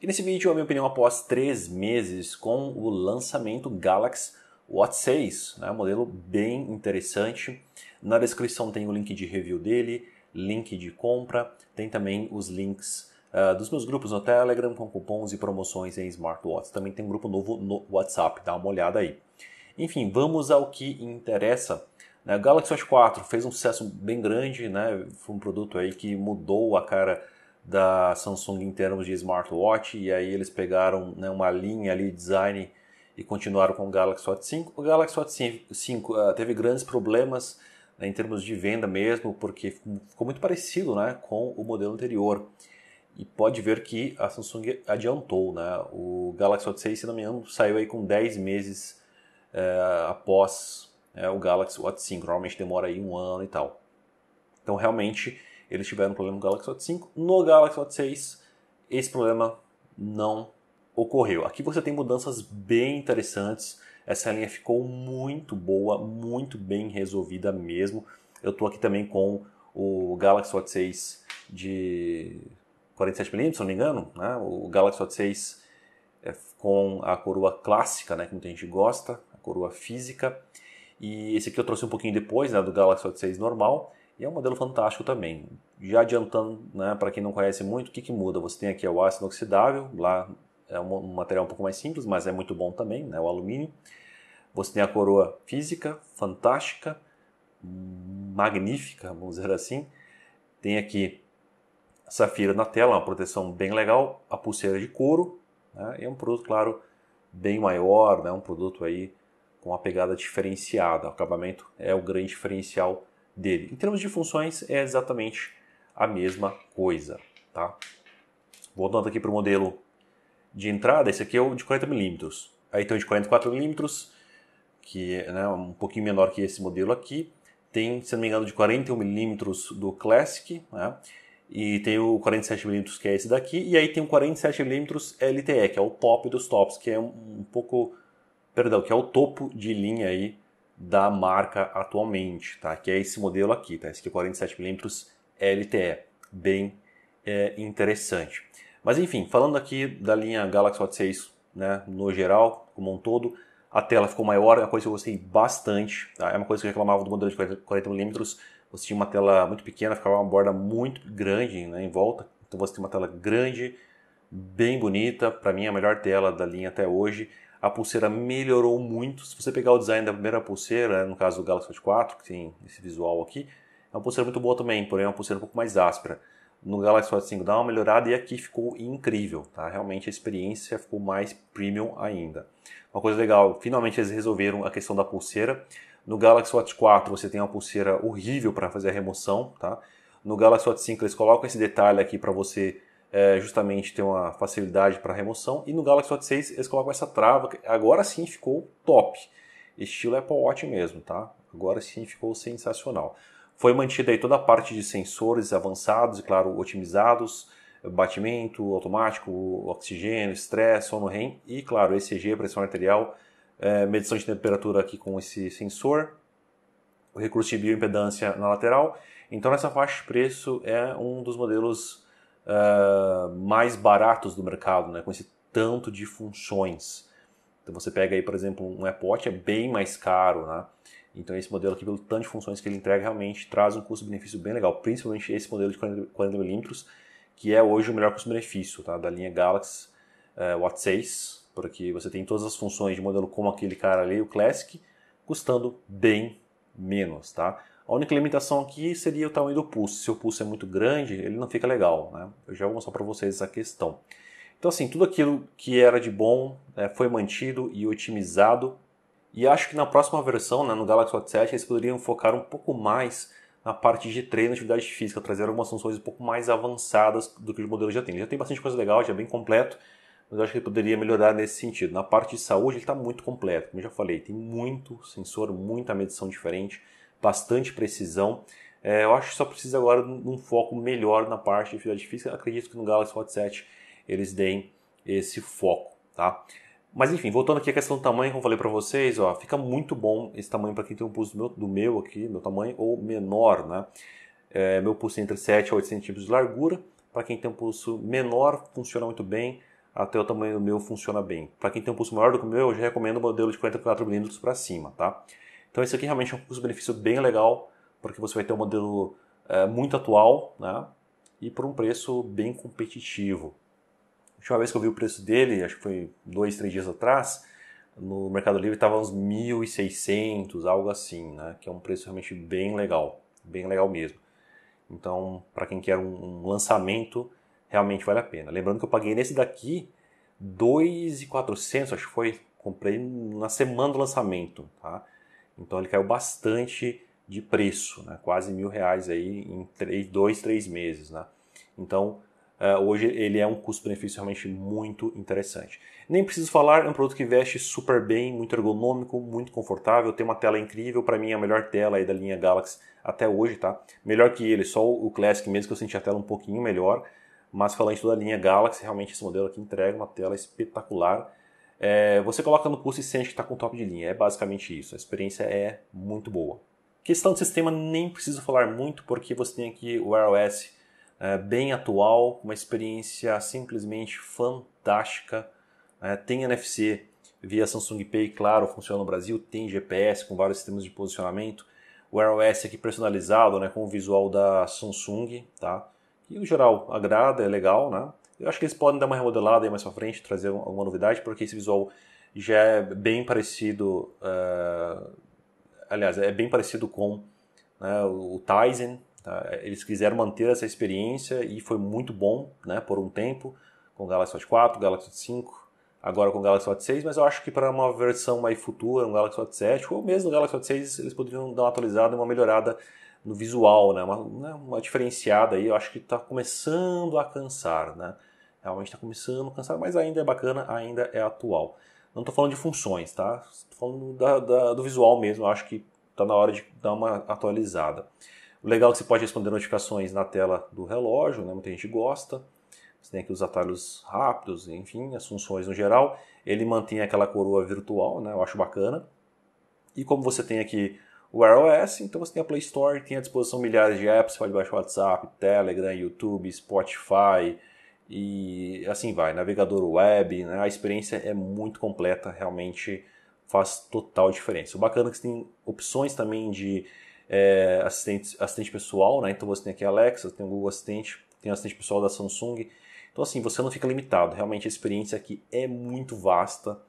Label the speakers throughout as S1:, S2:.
S1: E nesse vídeo, a minha opinião após 3 meses com o lançamento Galaxy Watch 6, né? um modelo bem interessante. Na descrição tem o link de review dele, link de compra, tem também os links uh, dos meus grupos no Telegram com cupons e promoções em smartwatches. Também tem um grupo novo no WhatsApp, dá uma olhada aí. Enfim, vamos ao que interessa. Né? Galaxy Watch 4 fez um sucesso bem grande, né? foi um produto aí que mudou a cara da Samsung em termos de smartwatch, e aí eles pegaram né, uma linha ali, design, e continuaram com o Galaxy Watch 5. O Galaxy Watch 5, uh, teve grandes problemas né, em termos de venda mesmo, porque ficou muito parecido né, com o modelo anterior. E pode ver que a Samsung adiantou, né? O Galaxy Watch 6, se não me engano, saiu aí com 10 meses uh, após uh, o Galaxy Watch 5. Normalmente demora aí um ano e tal. Então, realmente, eles tiveram um problema no Galaxy Watch 5. No Galaxy Watch 6, esse problema não ocorreu. Aqui você tem mudanças bem interessantes. Essa linha ficou muito boa, muito bem resolvida mesmo. Eu estou aqui também com o Galaxy Watch 6 de 47mm, se não me engano, né? o Galaxy Watch 6 é com a coroa clássica, né? que muita gente gosta, a coroa física. E esse aqui eu trouxe um pouquinho depois né? do Galaxy Watch 6 normal. E é um modelo fantástico também. Já adiantando, né, para quem não conhece muito, o que, que muda? Você tem aqui o aço inoxidável, lá é um material um pouco mais simples, mas é muito bom também, né, o alumínio. Você tem a coroa física, fantástica, magnífica, vamos dizer assim. Tem aqui a safira na tela, uma proteção bem legal. A pulseira de couro, né, é um produto, claro, bem maior, né, um produto aí com uma pegada diferenciada. O acabamento é o grande diferencial dele. Em termos de funções, é exatamente a mesma coisa. Tá? Voltando aqui para o modelo de entrada, esse aqui é o de 40mm. Aí tem o de 44mm, que é né, um pouquinho menor que esse modelo aqui. Tem, se não me engano, de 41mm do Classic, né? e tem o 47mm que é esse daqui, e aí tem o 47mm LTE, que é o top dos tops, que é um pouco, perdão, que é o topo de linha aí da marca atualmente, tá? Que é esse modelo aqui, tá? Esse aqui 47mm é LTE, bem é, interessante. Mas enfim, falando aqui da linha Galaxy Watch 6, né, no geral, como um todo, a tela ficou maior, é uma coisa que eu gostei bastante, tá? É uma coisa que eu reclamava do modelo de 40mm, você tinha uma tela muito pequena, ficava uma borda muito grande né, em volta, então você tem uma tela grande, bem bonita, para mim é a melhor tela da linha até hoje, a pulseira melhorou muito. Se você pegar o design da primeira pulseira, no caso do Galaxy Watch 4, que tem esse visual aqui, é uma pulseira muito boa também, porém é uma pulseira um pouco mais áspera. No Galaxy Watch 5 dá uma melhorada e aqui ficou incrível, tá? Realmente a experiência ficou mais premium ainda. Uma coisa legal, finalmente eles resolveram a questão da pulseira. No Galaxy Watch 4 você tem uma pulseira horrível para fazer a remoção, tá? No Galaxy Watch 5 eles colocam esse detalhe aqui para você é, justamente tem uma facilidade para remoção. E no Galaxy Watch 6 eles colocam essa trava, agora sim ficou top. Estilo Apple Watch mesmo, tá? Agora sim ficou sensacional. Foi mantida aí toda a parte de sensores avançados e, claro, otimizados, batimento automático, oxigênio, estresse, sono REM e, claro, ECG, pressão arterial, é, medição de temperatura aqui com esse sensor, o recurso de bioimpedância na lateral. Então, nessa faixa de preço é um dos modelos uh, mais baratos do mercado, né? com esse tanto de funções. Então você pega aí, por exemplo, um iPod, é bem mais caro, né? Então esse modelo aqui, pelo tanto de funções que ele entrega, realmente traz um custo-benefício bem legal, principalmente esse modelo de 40mm, que é hoje o melhor custo-benefício tá? da linha Galaxy é, Watch 6, porque você tem todas as funções de modelo como aquele cara ali, o Classic, custando bem menos, tá? A única limitação aqui seria o tamanho do pulso. Se o pulso é muito grande, ele não fica legal. Né? Eu já vou mostrar para vocês essa questão. Então, assim, tudo aquilo que era de bom né, foi mantido e otimizado. E acho que na próxima versão, né, no Galaxy Watch 7, eles poderiam focar um pouco mais na parte de treino e atividade física, trazer algumas funções um pouco mais avançadas do que os modelos já têm. Ele já tem bastante coisa legal, já é bem completo, mas acho que ele poderia melhorar nesse sentido. Na parte de saúde, ele está muito completo, como eu já falei, tem muito sensor, muita medição diferente bastante precisão. É, eu acho que só precisa agora de um foco melhor na parte de atividade física. Acredito que no Galaxy Watch 7 eles deem esse foco, tá? Mas enfim, voltando aqui à questão do tamanho, como eu falei para vocês, ó, fica muito bom esse tamanho para quem tem um pulso do meu, do meu, aqui, meu tamanho, ou menor, né? É, meu pulso é entre 7 a 8 centímetros de largura. Para quem tem um pulso menor, funciona muito bem. Até o tamanho do meu funciona bem. Para quem tem um pulso maior do que o meu, eu já recomendo o modelo de 44 milímetros para cima, tá? Então esse aqui realmente é um custo-benefício bem legal, porque você vai ter um modelo é, muito atual né? e por um preço bem competitivo. A última vez que eu vi o preço dele, acho que foi dois, três dias atrás, no Mercado Livre estava uns 1.600, algo assim, né? que é um preço realmente bem legal, bem legal mesmo. Então, para quem quer um, um lançamento, realmente vale a pena. Lembrando que eu paguei nesse daqui 2.400, acho que foi, comprei na semana do lançamento, tá? Então ele caiu bastante de preço, né? quase mil reais aí em três, dois, três meses. Né? Então uh, hoje ele é um custo-benefício realmente muito interessante. Nem preciso falar, é um produto que veste super bem, muito ergonômico, muito confortável, tem uma tela incrível, para mim é a melhor tela aí da linha Galaxy até hoje, tá? Melhor que ele, só o Classic mesmo que eu senti a tela um pouquinho melhor, mas falando em toda a linha Galaxy, realmente esse modelo aqui entrega uma tela espetacular é, você coloca no pulso e sente que está com top de linha. É basicamente isso. A experiência é muito boa. Questão de sistema, nem preciso falar muito, porque você tem aqui o iOS é, bem atual, uma experiência simplesmente fantástica. É, tem NFC via Samsung Pay, claro, funciona no Brasil, tem GPS com vários sistemas de posicionamento. O iOS aqui personalizado, né, com o visual da Samsung, tá? Que no geral agrada, é legal, né? Eu acho que eles podem dar uma remodelada aí mais pra frente, trazer alguma novidade, porque esse visual já é bem parecido. Uh, aliás, é bem parecido com né, o Tizen. Tá? Eles quiseram manter essa experiência e foi muito bom né, por um tempo, com o Galaxy Watch 4, Galaxy Watch 5, agora com o Galaxy Watch 6, mas eu acho que para uma versão mais futura, um Galaxy Watch 7 ou mesmo o Galaxy Watch 6, eles poderiam dar uma atualizada, uma melhorada no visual, né? Uma, né? uma diferenciada aí, eu acho que está começando a cansar, né? Realmente está começando a cansar, mas ainda é bacana, ainda é atual. Não estou falando de funções, tá? Estou falando da, da, do visual mesmo, eu acho que está na hora de dar uma atualizada. O legal é que você pode responder notificações na tela do relógio, né? Muita gente gosta. Você tem aqui os atalhos rápidos, enfim, as funções no geral. Ele mantém aquela coroa virtual, né? Eu acho bacana. E como você tem aqui o iOS então você tem a Play Store, tem à disposição milhares de apps, pode baixar WhatsApp, Telegram, YouTube, Spotify e assim vai, navegador web, né? a experiência é muito completa, realmente faz total diferença. O bacana é que você tem opções também de é, assistente, assistente pessoal, né? então você tem aqui a Alexa, tem o Google Assistente, tem o assistente pessoal da Samsung, então assim, você não fica limitado, realmente a experiência aqui é muito vasta,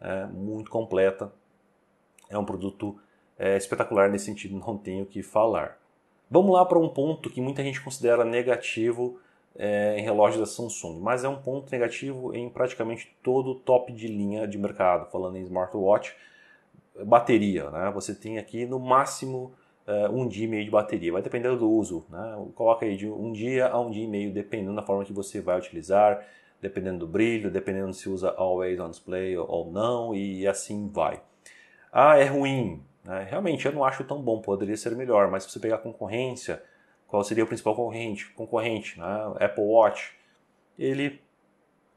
S1: é muito completa, é um produto é espetacular nesse sentido, não tenho o que falar. Vamos lá para um ponto que muita gente considera negativo é, em relógio da Samsung, mas é um ponto negativo em praticamente todo o top de linha de mercado, falando em smartwatch, bateria. Né? Você tem aqui no máximo é, um dia e meio de bateria, vai depender do uso. Né? Coloca aí de um dia a um dia e meio, dependendo da forma que você vai utilizar, dependendo do brilho, dependendo se usa always on display ou não, e assim vai. Ah, é ruim. Né? Realmente, eu não acho tão bom, poderia ser melhor, mas se você pegar a concorrência, qual seria o principal concorrente? concorrente né? Apple Watch, ele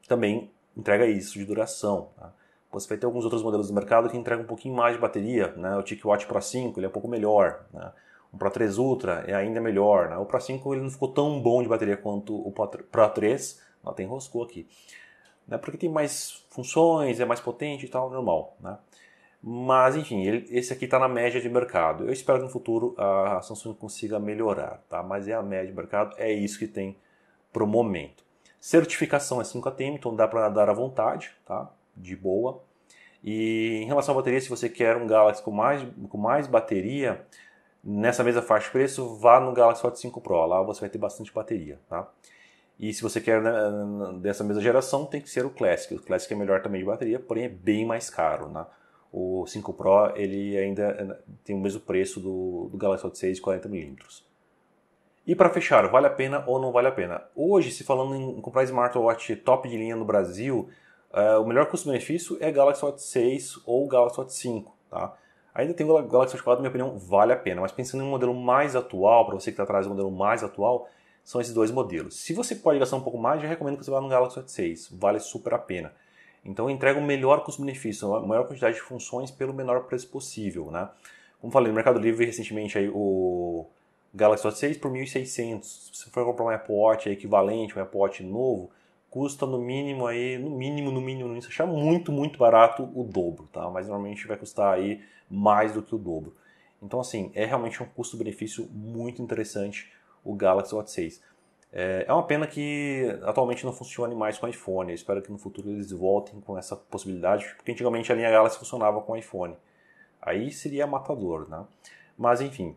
S1: também entrega isso de duração. Tá? Você vai ter alguns outros modelos do mercado que entregam um pouquinho mais de bateria. Né? O TicWatch Pro 5 ele é um pouco melhor. Né? O Pro 3 Ultra é ainda melhor. Né? O Pro 5 ele não ficou tão bom de bateria quanto o Pro 3. Ó, tem roscou aqui. Né? Porque tem mais funções, é mais potente e tal, normal. Né? Mas, enfim, ele, esse aqui está na média de mercado. Eu espero que no futuro a Samsung consiga melhorar, tá? Mas é a média de mercado, é isso que tem para o momento. Certificação é 5 ATM, então dá para nadar à vontade, tá? De boa. E em relação à bateria, se você quer um Galaxy com mais, com mais bateria, nessa mesma faixa de preço, vá no Galaxy Watch 5 Pro. Lá você vai ter bastante bateria, tá? E se você quer né, dessa mesma geração, tem que ser o Classic. O Classic é melhor também de bateria, porém é bem mais caro, né? o 5 Pro ele ainda tem o mesmo preço do, do Galaxy Note 6 de 40mm. E para fechar, vale a pena ou não vale a pena? Hoje, se falando em comprar smartwatch top de linha no Brasil, uh, o melhor custo-benefício é Galaxy Watch 6 ou Galaxy Watch 5, tá? Ainda tem o Galaxy Watch 4, na minha opinião, vale a pena. Mas pensando em um modelo mais atual, para você que está atrás do modelo mais atual, são esses dois modelos. Se você pode gastar um pouco mais, já recomendo que você vá no Galaxy Watch 6. Vale super a pena. Então entrega o melhor custo-benefício, a maior quantidade de funções pelo menor preço possível, né? Como falei, no Mercado Livre recentemente aí o Galaxy Watch 6 por 1.600. Se você for comprar um Apple Watch equivalente, um Apple Watch novo, custa no mínimo aí, no mínimo, no mínimo, no mínimo, achar muito, muito barato, o dobro, tá? Mas normalmente vai custar aí mais do que o dobro. Então assim, é realmente um custo-benefício muito interessante o Galaxy Watch 6. É, é uma pena que atualmente não funcione mais com iPhone. Eu espero que no futuro eles voltem com essa possibilidade, porque antigamente a linha Galaxy funcionava com iPhone. Aí seria matador, né? Mas enfim,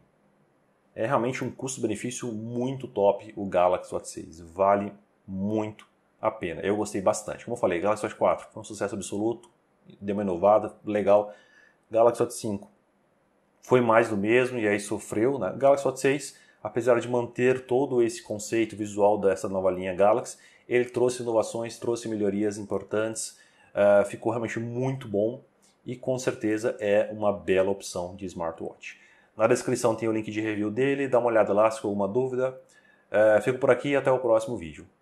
S1: é realmente um custo-benefício muito top o Galaxy Watch 6. Vale muito a pena. Eu gostei bastante. Como eu falei, Galaxy Watch 4 foi um sucesso absoluto, deu uma inovada, legal. Galaxy Watch 5 foi mais do mesmo e aí sofreu. Né? Galaxy Watch 6 apesar de manter todo esse conceito visual dessa nova linha Galaxy, ele trouxe inovações, trouxe melhorias importantes, uh, ficou realmente muito bom e com certeza é uma bela opção de smartwatch. Na descrição tem o link de review dele, dá uma olhada lá se for alguma dúvida. Uh, fico por aqui e até o próximo vídeo.